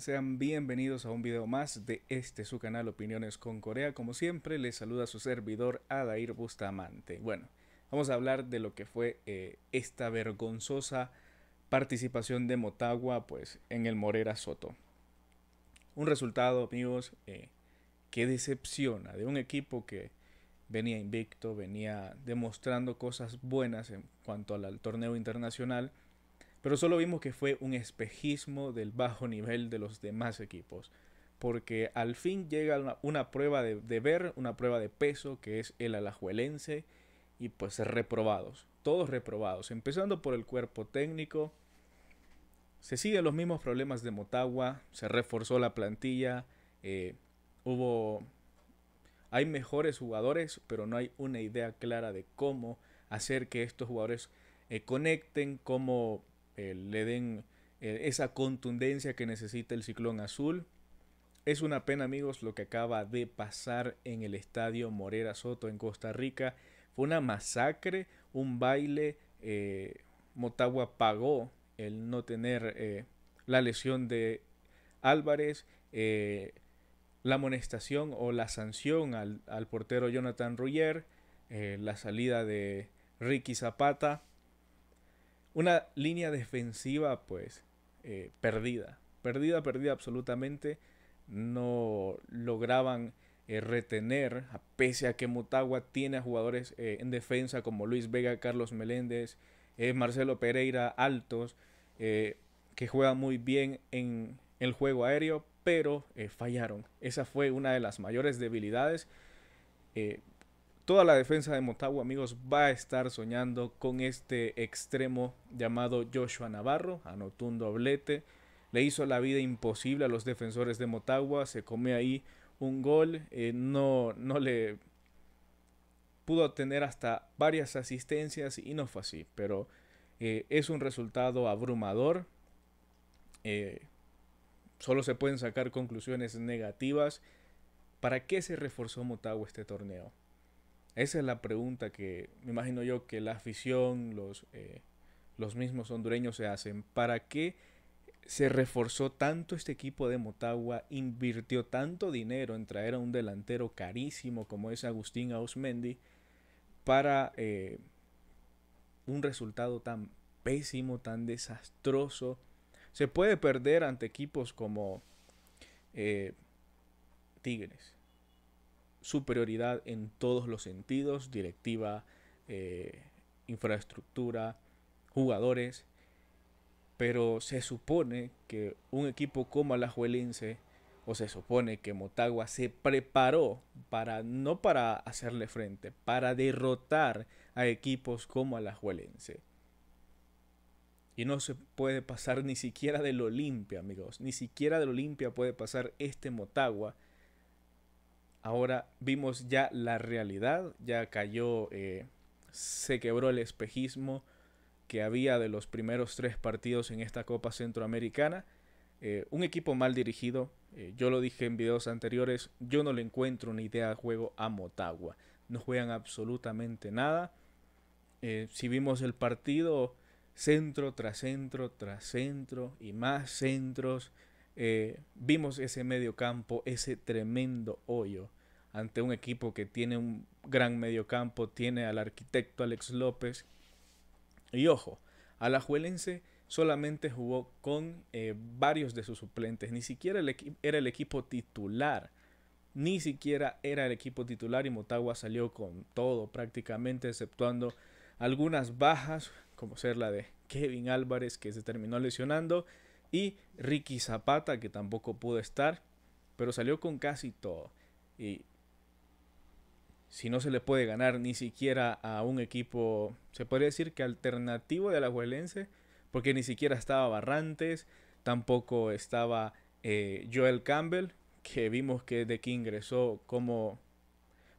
Sean bienvenidos a un video más de este su canal Opiniones con Corea. Como siempre, les saluda su servidor Adair Bustamante. Bueno, vamos a hablar de lo que fue eh, esta vergonzosa participación de Motagua pues, en el Morera Soto. Un resultado, amigos, eh, que decepciona de un equipo que venía invicto, venía demostrando cosas buenas en cuanto al torneo internacional pero solo vimos que fue un espejismo del bajo nivel de los demás equipos. Porque al fin llega una, prueba de, de, ver, una prueba de peso, que es el alajuelense. Y pues reprobados, todos reprobados. Empezando por el cuerpo técnico. Se siguen los mismos problemas de Motagua. Se reforzó la plantilla. Eh, hubo... Hay mejores jugadores, pero no hay una idea clara de cómo hacer que estos jugadores eh, conecten, cómo eh, le den eh, esa contundencia que necesita el ciclón azul. Es una pena amigos lo que acaba de pasar en el estadio Morera Soto en Costa Rica. Fue una masacre, un baile. Eh, Motagua pagó el no tener la lesión de Álvarez la amonestación o la sanción al, portero Jonathan Ruyer, la salida de Ricky Zapata, una línea defensiva pues eh, perdida, perdida, perdida absolutamente. No lograban eh, retener, a pese a que Mutagua tiene a jugadores eh, en defensa como Luis Vega, Carlos Meléndez, Marcelo Pereira, Altos, que juegan muy bien en el juego aéreo, pero fallaron. Esa fue una de las mayores debilidades. Toda la defensa de Motagua, amigos, va a estar soñando con este extremo llamado Joshua Navarro. Anotó un doblete, le hizo la vida imposible a los defensores de Motagua, se come ahí un gol, eh, no, no le pudo tener hasta varias asistencias y no fue así, pero eh, es un resultado abrumador. Eh, solo se pueden sacar conclusiones negativas. ¿Para qué se reforzó Motagua este torneo? Esa es la pregunta que me imagino yo que la afición, los, eh, los mismos hondureños se hacen. ¿Para qué se reforzó tanto este equipo de Motagua? Invirtió tanto dinero en traer a un delantero carísimo como es Agustín Ausmendi para eh, un resultado tan pésimo, tan desastroso. Se puede perder ante equipos como eh, Tigres, superioridad en todos los sentidos, directiva, eh, infraestructura, jugadores, pero se supone que un equipo como Alajuelense, o se supone que Motagua se preparó para, no para hacerle frente, para derrotar a equipos como Alajuelense. Y no se puede pasar ni siquiera del Olimpia, amigos. Ni siquiera del Olimpia puede pasar este Motagua Ahora vimos ya la realidad, ya cayó, eh, se quebró el espejismo que había de los primeros tres partidos en esta Copa Centroamericana. Eh, un equipo mal dirigido, eh, yo lo dije en videos anteriores, yo no le encuentro una idea de juego a Motagua. No juegan absolutamente nada. si vimos el partido, centro tras centro tras centro y más centros. vimos ese medio campo, ese tremendo hoyo ante un equipo que tiene un gran mediocampo, tiene al arquitecto Alex López. Y ojo, Alajuelense solamente jugó con eh, varios de sus suplentes, ni siquiera era el equipo titular. Ni siquiera era el equipo titular y Motagua salió con todo prácticamente, exceptuando algunas bajas, como ser la de Kevin Álvarez, que se terminó lesionando, y Ricky Zapata, que tampoco pudo estar, pero salió con casi todo. Y si no se le puede ganar ni siquiera a un equipo, se podría decir que alternativo de la Alajuelense, porque ni siquiera estaba Barrantes, tampoco estaba eh, Joel Campbell, que vimos que de que ingresó como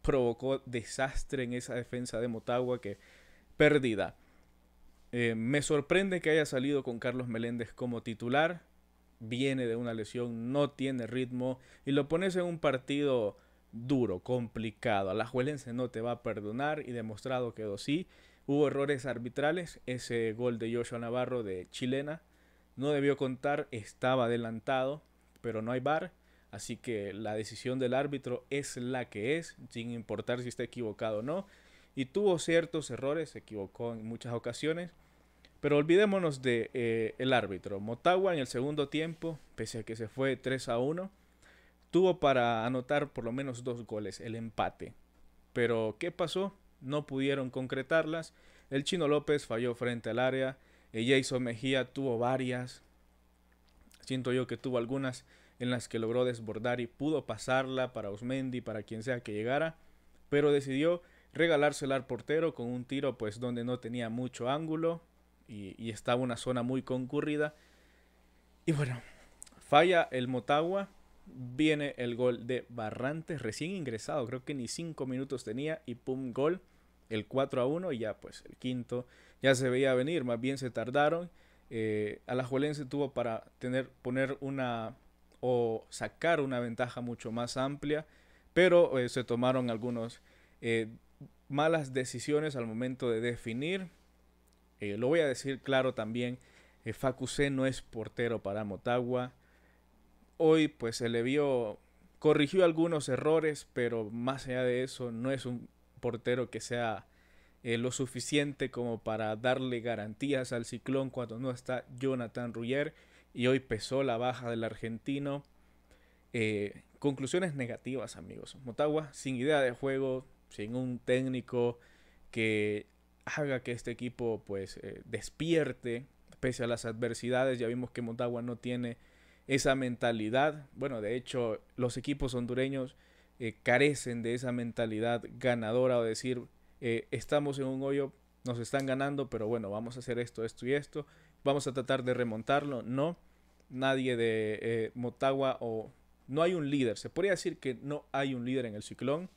provocó desastre en esa defensa de Motagua que pérdida. Eh, me sorprende que haya salido con Carlos Meléndez como titular. Viene de una lesión, no tiene ritmo y lo pones en un partido duro, complicado. Alajuelense no te va a perdonar y demostrado quedó sí. Hubo errores arbitrales. Ese gol de Joshua Navarro de Chilena no debió contar, estaba adelantado, pero no hay bar. Así que la decisión del árbitro es la que es, sin importar si está equivocado o no. Y tuvo ciertos errores, se equivocó en muchas ocasiones. Pero olvidémonos de eh, el árbitro. Motagua en el segundo tiempo, pese a que se fue 3 a 1, tuvo para anotar por lo menos dos goles, el empate. Pero ¿qué pasó? No pudieron concretarlas. El Chino López falló frente al área. Jason Mejía tuvo varias. Siento yo que tuvo algunas en las que logró desbordar y pudo pasarla para Osmendi, para quien sea que llegara. Pero decidió regalársela al portero con un tiro pues donde no tenía mucho ángulo y estaba una zona muy concurrida. Y bueno, falla el Motagua viene el gol de Barrantes, recién ingresado, creo que ni 5 minutos tenía y pum, gol, el 4 a 1 y ya pues el quinto ya se veía venir, más bien se tardaron. Eh, Alajuelense tuvo para tener, poner una o sacar una ventaja mucho más amplia, pero eh, se tomaron algunas eh, malas decisiones al momento de definir. Eh, lo voy a decir claro también, Facuse no es portero para Motagua. Hoy pues se le vio, corrigió algunos errores, pero más allá de eso no es un portero que sea eh, lo suficiente como para darle garantías al ciclón cuando no está Jonathan Ruyer y hoy pesó la baja del argentino. Eh, conclusiones negativas amigos. Motagua sin idea de juego, sin un técnico que haga que este equipo pues eh, despierte pese a las adversidades. Ya vimos que Motagua no tiene esa mentalidad. Bueno, de hecho, los equipos hondureños eh, carecen de esa mentalidad ganadora o decir, eh, estamos en un hoyo, nos están ganando, pero bueno, vamos a hacer esto, esto y esto, vamos a tratar de remontarlo. No, nadie de eh, Motagua o... No hay un líder, se podría decir que no hay un líder en el ciclón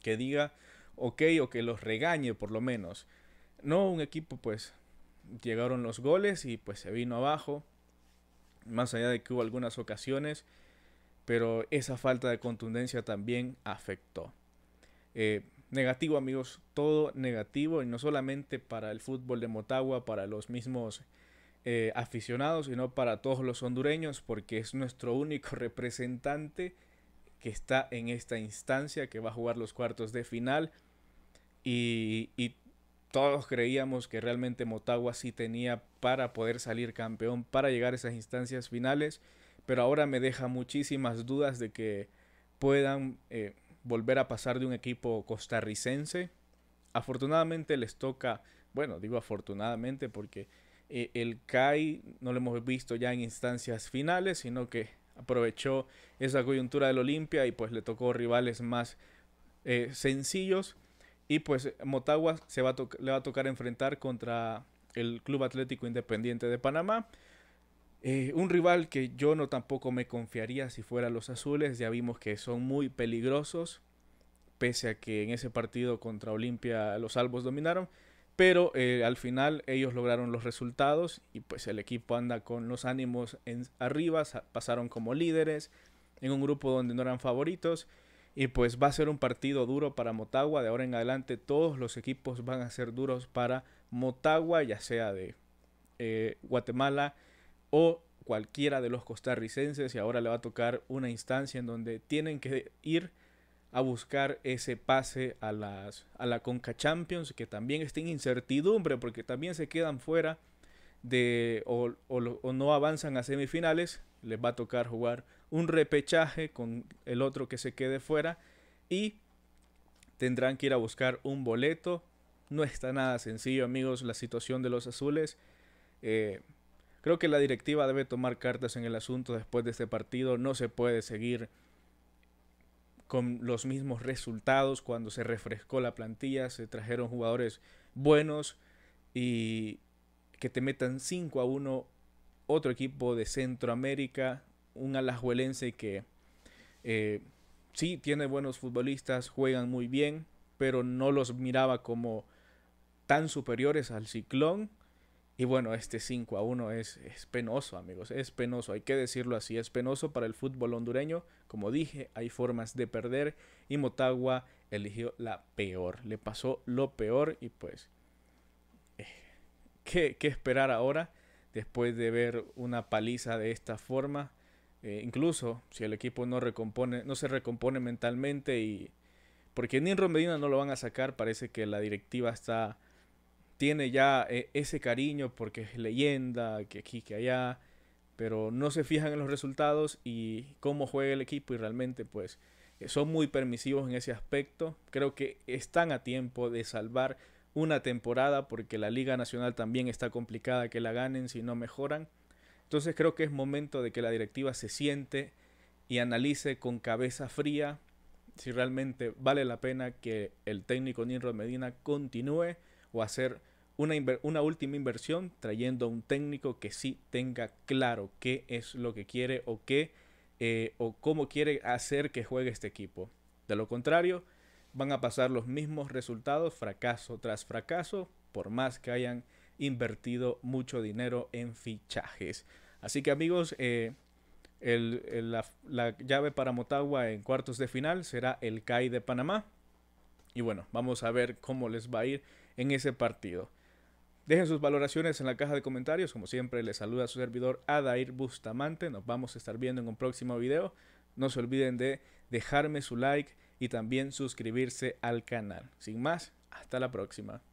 que diga, ok, o que los regañe por lo menos. No un equipo, pues, llegaron los goles y pues se vino abajo más allá de que hubo algunas ocasiones, pero esa falta de contundencia también afectó. Eh, negativo amigos, todo negativo y no solamente para el fútbol de Motagua, para los mismos eh, aficionados, sino para todos los hondureños, porque es nuestro único representante que está en esta instancia, que va a jugar los cuartos de final. Y, y todos creíamos que realmente Motagua sí tenía para poder salir campeón, para llegar a esas instancias finales, pero ahora me deja muchísimas dudas de que puedan eh, volver a pasar de un equipo costarricense. Afortunadamente les toca, bueno, digo afortunadamente porque eh, el CAI no lo hemos visto ya en instancias finales, sino que aprovechó esa coyuntura del Olimpia y pues le tocó rivales más eh, sencillos y pues Motagua se va a le va a tocar enfrentar contra el Club Atlético Independiente de Panamá. Eh, un rival que yo no tampoco me confiaría si fuera los azules. Ya vimos que son muy peligrosos. Pese a que en ese partido contra Olimpia los albos dominaron. Pero eh, al final ellos lograron los resultados y pues el equipo anda con los ánimos en arriba, pasaron como líderes en un grupo donde no eran favoritos y pues va a ser un partido duro para Motagua. De ahora en adelante todos los equipos van a ser duros para Motagua, ya sea de eh, Guatemala o cualquiera de los costarricenses. Y ahora le va a tocar una instancia en donde tienen que ir a buscar ese pase a, las, a la Conca Champions, que también está en incertidumbre porque también se quedan fuera de o, o no avanzan a semifinales. Les va a tocar jugar un repechaje con el otro que se quede fuera y tendrán que ir a buscar un boleto. No está nada sencillo, amigos, la situación de los azules. Eh, creo que la directiva debe tomar cartas en el asunto después de este partido. No se puede seguir con los mismos resultados cuando se refrescó la plantilla, se trajeron jugadores buenos y que te metan 5 a 1 otro equipo de Centroamérica, un alajuelense que eh, sí tiene buenos futbolistas, juegan muy bien, pero no los miraba como tan superiores al Ciclón. Y bueno, este 5 a 1 es, es, penoso, amigos, es penoso, hay que decirlo así, es penoso para el fútbol hondureño. Como dije, hay formas de perder y Motagua eligió la peor, le pasó lo peor y pues, eh, ¿qué, ¿qué esperar ahora después de ver una paliza de esta forma? Eh, incluso si el equipo no, recompone, no se recompone mentalmente y... Porque en Medina no lo van a sacar, parece que la directiva está... Tiene ya eh, ese cariño porque es leyenda, que aquí, que allá, pero no se fijan en los resultados y cómo juega el equipo y realmente pues eh, son muy permisivos en ese aspecto. Creo que están a tiempo de salvar una temporada porque la Liga Nacional también está complicada que la ganen si no mejoran. Entonces creo que es momento de que la directiva se siente y analice con cabeza fría si realmente vale la pena que el técnico Ninrod Medina continúe o hacer una, una, última inversión trayendo a un técnico que sí tenga claro qué es lo que quiere o qué eh, o cómo quiere hacer que juegue este equipo. De lo contrario, van a pasar los mismos resultados, fracaso tras fracaso, por más que hayan invertido mucho dinero en fichajes. Así que amigos, eh, la, llave para Motagua en cuartos de final será el CAI de Panamá. Y bueno, vamos a ver cómo les va a ir en ese partido. Dejen sus valoraciones en la caja de comentarios. Como siempre, les saluda a su servidor Adair Bustamante. Nos vamos a estar viendo en un próximo video. No se olviden de dejarme su like y también suscribirse al canal. Sin más, hasta la próxima.